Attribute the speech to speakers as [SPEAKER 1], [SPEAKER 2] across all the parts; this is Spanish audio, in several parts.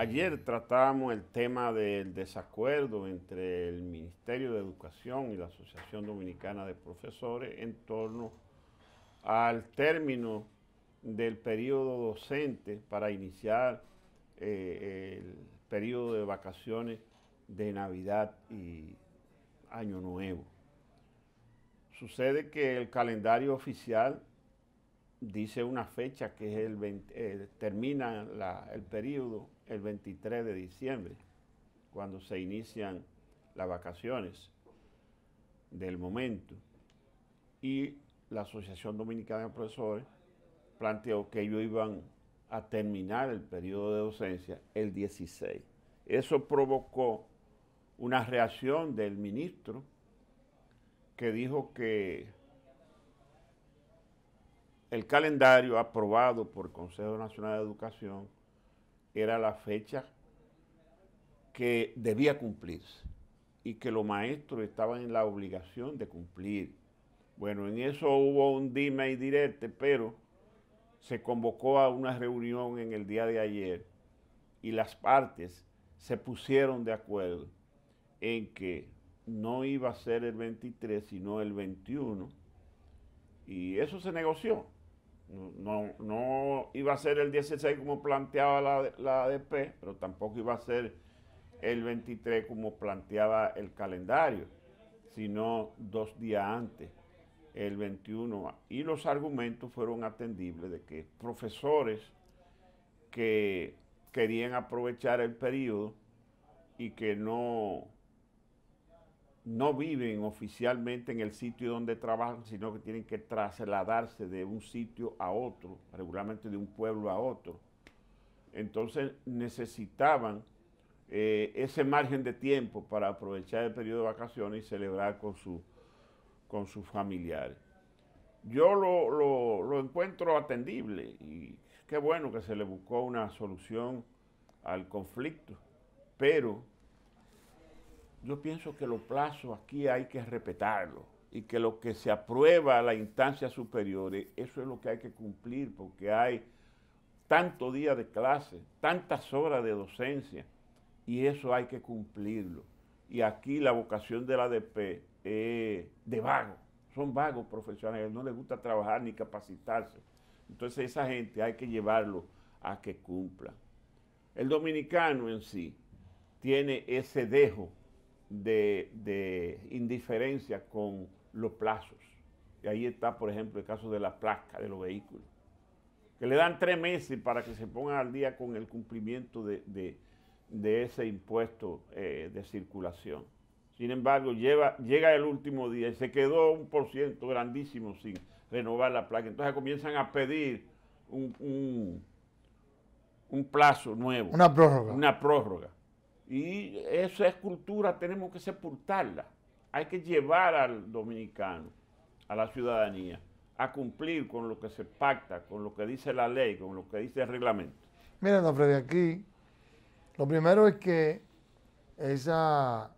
[SPEAKER 1] Ayer tratábamos el tema del desacuerdo entre el Ministerio de Educación y la Asociación Dominicana de Profesores en torno al término del periodo docente para iniciar eh, el periodo de vacaciones de Navidad y Año Nuevo. Sucede que el calendario oficial dice una fecha que es el 20, eh, termina el periodo el 23 de diciembre, cuando se inician las vacaciones del momento. Y la Asociación Dominicana de Profesores planteó que ellos iban a terminar el periodo de docencia el 16. Eso provocó una reacción del ministro que dijo que el calendario aprobado por el Consejo Nacional de Educación era la fecha que debía cumplirse y que los maestros estaban en la obligación de cumplir. Bueno, en eso hubo un dime y direte, pero se convocó a una reunión en el día de ayer y las partes se pusieron de acuerdo en que no iba a ser el 23, sino el 21. Y eso se negoció. No, iba a ser el 16 como planteaba la, la ADP, pero tampoco iba a ser el 23 como planteaba el calendario, sino dos días antes, el 21. Y los argumentos fueron atendibles de que profesores que querían aprovechar el periodo y que no no viven oficialmente en el sitio donde trabajan, sino que tienen que trasladarse de un sitio a otro, regularmente de un pueblo a otro. Entonces necesitaban eh, ese margen de tiempo para aprovechar el periodo de vacaciones y celebrar con, su, con sus familiares. Yo lo, lo encuentro atendible y qué bueno que se le buscó una solución al conflicto, pero yo pienso que los plazos aquí hay que respetarlos y que lo que se aprueba a las instancias superiores, eso es lo que hay que cumplir, porque hay tanto día de clase, tantas horas de docencia, y eso hay que cumplirlo. Y aquí la vocación de la ADP es de vago, son vagos profesionales, no les gusta trabajar ni capacitarse. Entonces esa gente hay que llevarlo a que cumpla. El dominicano en sí tiene ese dejo de, indiferencia con los plazos. Y ahí está, por ejemplo, el caso de la placa de los vehículos, que le dan tres meses para que se ponga al día con el cumplimiento de, de, ese impuesto eh, de circulación. Sin embargo, llega el último día y se quedó un por ciento grandísimo sin renovar la placa. Entonces comienzan a pedir un, un, un plazo nuevo. Una prórroga. Una prórroga. Y esa escultura cultura, tenemos que sepultarla. Hay que llevar al dominicano, a la ciudadanía, a cumplir con lo que se pacta, con lo que dice la ley, con lo que dice el reglamento.
[SPEAKER 2] Miren, don Freddy, aquí lo primero es que esa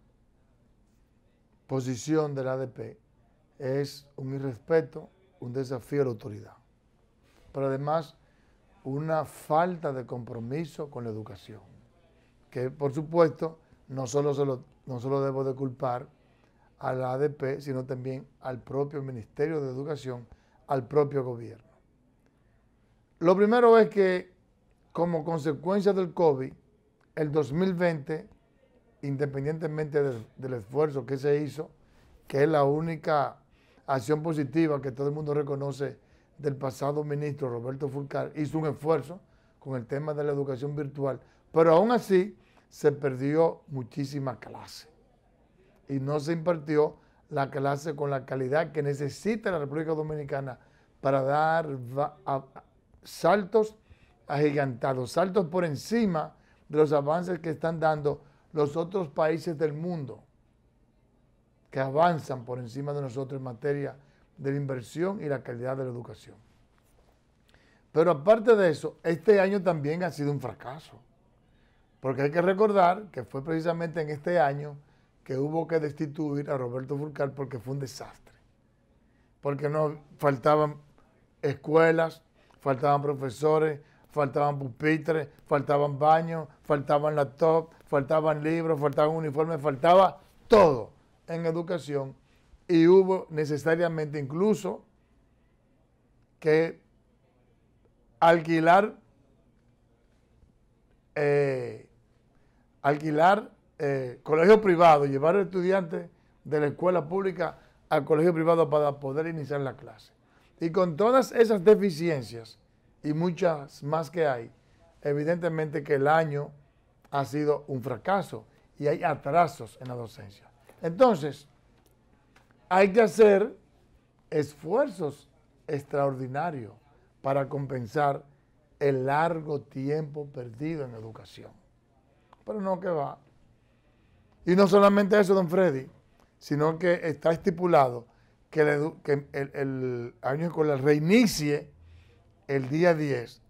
[SPEAKER 2] posición del ADP es un irrespeto, un desafío a la autoridad, pero además una falta de compromiso con la educación que por supuesto no solo, no solo debo de culpar a la ADP, sino también al propio Ministerio de Educación, al propio gobierno. Lo primero es que como consecuencia del COVID, el 2020, independientemente del, del esfuerzo que se hizo, que es la única acción positiva que todo el mundo reconoce del pasado ministro Roberto Fulcar, hizo un esfuerzo con el tema de la educación virtual, pero aún así se perdió muchísima clase y no se impartió la clase con la calidad que necesita la República Dominicana para dar saltos agigantados, saltos por encima de los avances que están dando los otros países del mundo, que avanzan por encima de nosotros en materia de la inversión y la calidad de la educación. Pero aparte de eso, este año también ha sido un fracaso. Porque hay que recordar que fue precisamente en este año que hubo que destituir a Roberto Furcal porque fue un desastre. Porque no faltaban escuelas, faltaban profesores, faltaban pupitres, faltaban baños, faltaban laptop faltaban libros, faltaban uniformes, faltaba todo en educación y hubo necesariamente incluso que alquilar eh, alquilar eh, colegio privado, llevar a estudiante de la escuela pública al colegio privado para poder iniciar la clase. Y con todas esas deficiencias y muchas más que hay, evidentemente que el año ha sido un fracaso y hay atrasos en la docencia. Entonces, hay que hacer esfuerzos extraordinarios para compensar el largo tiempo perdido en educación pero no que va. Y no solamente eso, don Freddy, sino que está estipulado que, el, el año escolar reinicie el día 10,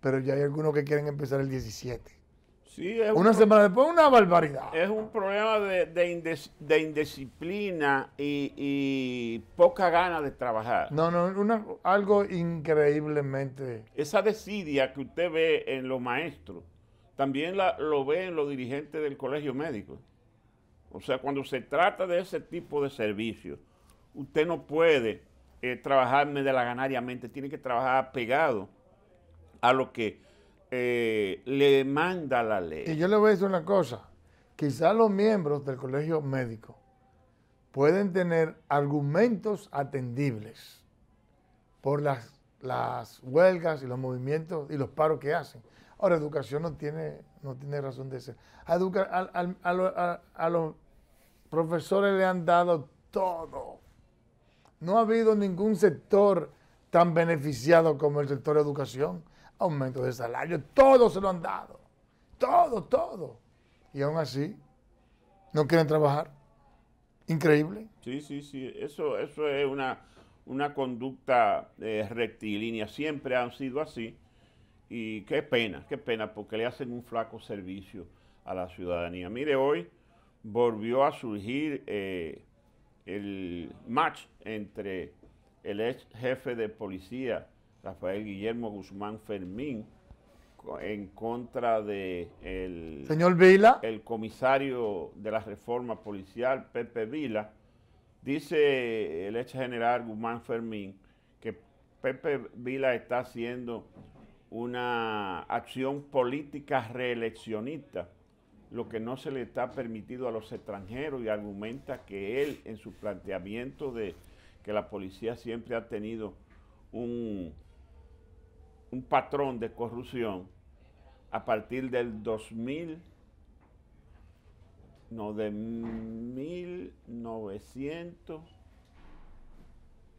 [SPEAKER 2] pero ya hay algunos que quieren empezar el 17. Sí,
[SPEAKER 1] una semana después, una barbaridad. Es un problema de, indisciplina y, poca gana de trabajar.
[SPEAKER 2] No, no, algo increíblemente.
[SPEAKER 1] Esa desidia que usted ve en los maestros también lo ven los dirigentes del colegio médico. O sea, cuando se trata de ese tipo de servicios, usted no puede eh, trabajar medelaganariamente, tiene que trabajar pegado a lo que eh, le manda la ley.
[SPEAKER 2] Y yo le voy a decir una cosa, quizás los miembros del colegio médico pueden tener argumentos atendibles por las, las huelgas y los movimientos y los paros que hacen. Ahora, educación no tiene, no tiene razón de ser. A, los profesores le han dado todo. No ha habido ningún sector tan beneficiado como el sector de educación. Aumento de salario, todo se lo han dado. Todo, todo. Y aún así, no quieren trabajar. Increíble. Sí, sí,
[SPEAKER 1] sí. Eso, eso es una, conducta eh, rectilínea. Siempre han sido así. Y qué pena, qué pena, porque le hacen un flaco servicio a la ciudadanía. Mire, hoy volvió a surgir eh, el match entre el ex jefe de policía, Rafael Guillermo Guzmán Fermín, en contra del señor Vila, el comisario de la reforma policial Pepe Vila, dice el ex general Guzmán Fermín que Pepe Vila está haciendo una acción política reeleccionista, lo que no se le está permitido a los extranjeros y argumenta que él en su planteamiento de que la policía siempre ha tenido un, un patrón de corrupción a partir del 2000, no, de 1900,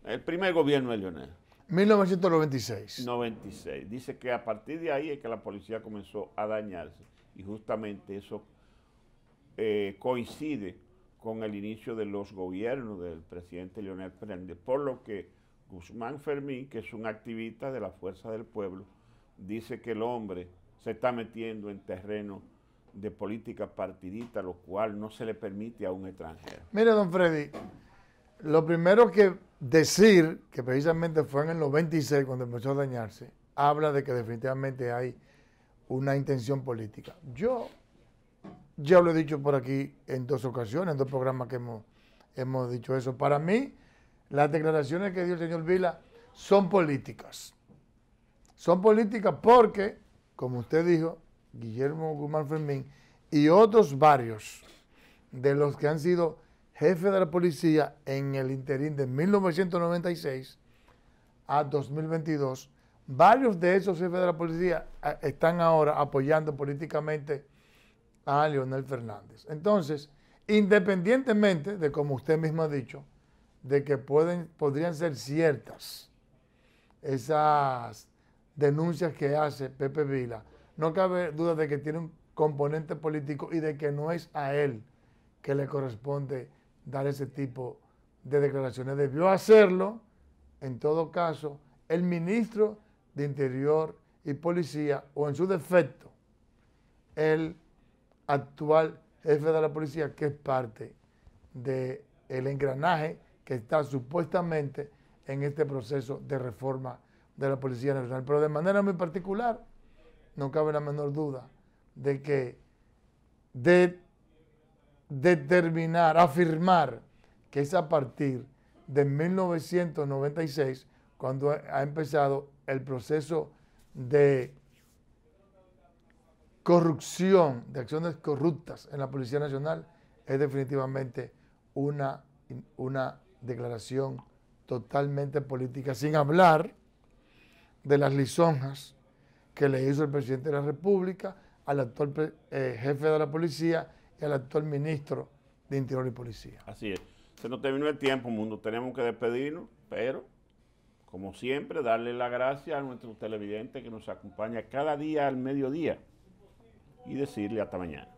[SPEAKER 1] el primer gobierno de Leonel
[SPEAKER 2] 1996.
[SPEAKER 1] 96. Dice que a partir de ahí es que la policía comenzó a dañarse y justamente eso eh, coincide con el inicio de los gobiernos del presidente Leonel Fernández, por lo que Guzmán Fermín, que es un activista de la Fuerza del Pueblo, dice que el hombre se está metiendo en terreno de política partidista, lo cual no se le permite a un extranjero.
[SPEAKER 2] Mira, don Freddy, lo primero que decir, que precisamente fue en el 96 cuando empezó a dañarse, habla de que definitivamente hay una intención política. Yo ya lo he dicho por aquí en dos ocasiones, en dos programas que hemos, dicho eso. Para mí, las declaraciones que dio el señor Vila son políticas. Son políticas porque, como usted dijo, Guillermo Guzmán Fermín y otros varios de los que han sido jefe de la policía en el interín de 1996 a 2022. Varios de esos jefes de la policía eh, están ahora apoyando políticamente a Leonel Fernández. Entonces, independientemente de, como usted mismo ha dicho, de que pueden, podrían ser ciertas esas denuncias que hace Pepe Vila, no cabe duda de que tiene un componente político y de que no es a él que le corresponde dar ese tipo de declaraciones. Debió hacerlo, en todo caso, el ministro de Interior y Policía, o en su defecto, el actual jefe de la policía, que es parte del engranaje que está supuestamente en este proceso de reforma de la Policía Nacional. Pero de manera muy particular, no cabe la menor duda de que de determinar, afirmar que es a partir de 1996 cuando ha empezado el proceso de corrupción, de acciones corruptas en la Policía Nacional, es definitivamente una, una declaración totalmente política, sin hablar de las lisonjas que le hizo el presidente de la República al actual eh, jefe de la policía y al actual ministro de Interior y Policía.
[SPEAKER 1] Así es. Se nos terminó el tiempo, mundo. Tenemos que despedirnos, pero como siempre, darle la gracia a nuestro televidente que nos acompaña cada día al mediodía y decirle hasta mañana.